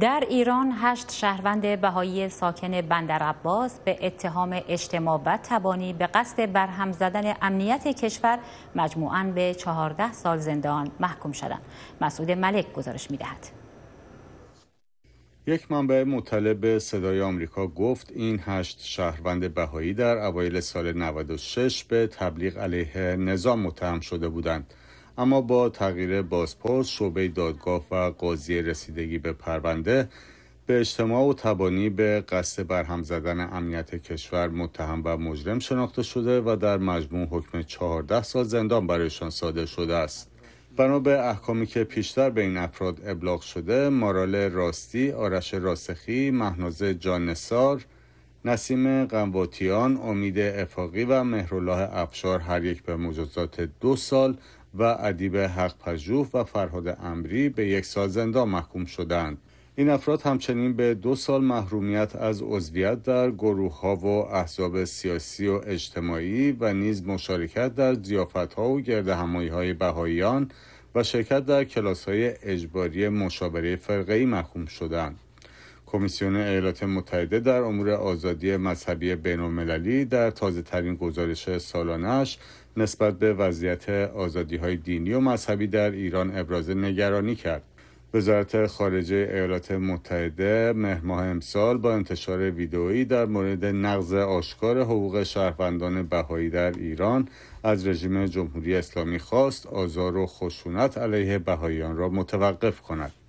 در ایران هشت شهروند بهایی ساکن بندر به اتهام اجتماع و تبانی به قصد برهم زدن امنیت کشور مجموعاً به چهارده سال زندان محکوم شدند. مسعود ملک گزارش میدهد. یک منبع مطلع به صدای آمریکا گفت این هشت شهروند بهایی در اوایل سال 96 به تبلیغ علیه نظام متهم شده بودند. اما با تغییر بازپرس شعبه دادگاه و قاضی رسیدگی به پرونده به اجتماع و تبانی به قصد برهم زدن امنیت کشور متهم و مجرم شناخته شده و در مجموع حکم 14 سال زندان برایشان صادر شده است بنا به احکامی که پیشتر به این افراد ابلاغ شده مارال راستی آرش راسخی مهناز جانسار نسیم قنواتیان امید افاقی و مهرالله افشار هر یک به مجازات دو سال و ادیب حق پژوه و فرهاد امری به یک سال زندان محکوم شدند این افراد همچنین به دو سال محرومیت از عضویت در گروه ها و احزاب سیاسی و اجتماعی و نیز مشارکت در زیافت ها و گرد همایی های بهاییان و شرکت در کلاس های اجباری مشاوره فرقه ای محکوم شدند. کمیسیون ایالات متحده در امور آزادی مذهبی بینالمللی در تازه ترین گزارش سالانش نسبت به وضعیت آزادی های دینی و مذهبی در ایران ابراز نگرانی کرد. وزارت خارجه ایالات متحده مهماه امسال با انتشار ویدئویی در مورد نقض آشکار حقوق شهروندان بهایی در ایران از رژیم جمهوری اسلامی خواست آزار و خشونت علیه بهاییان را متوقف کند.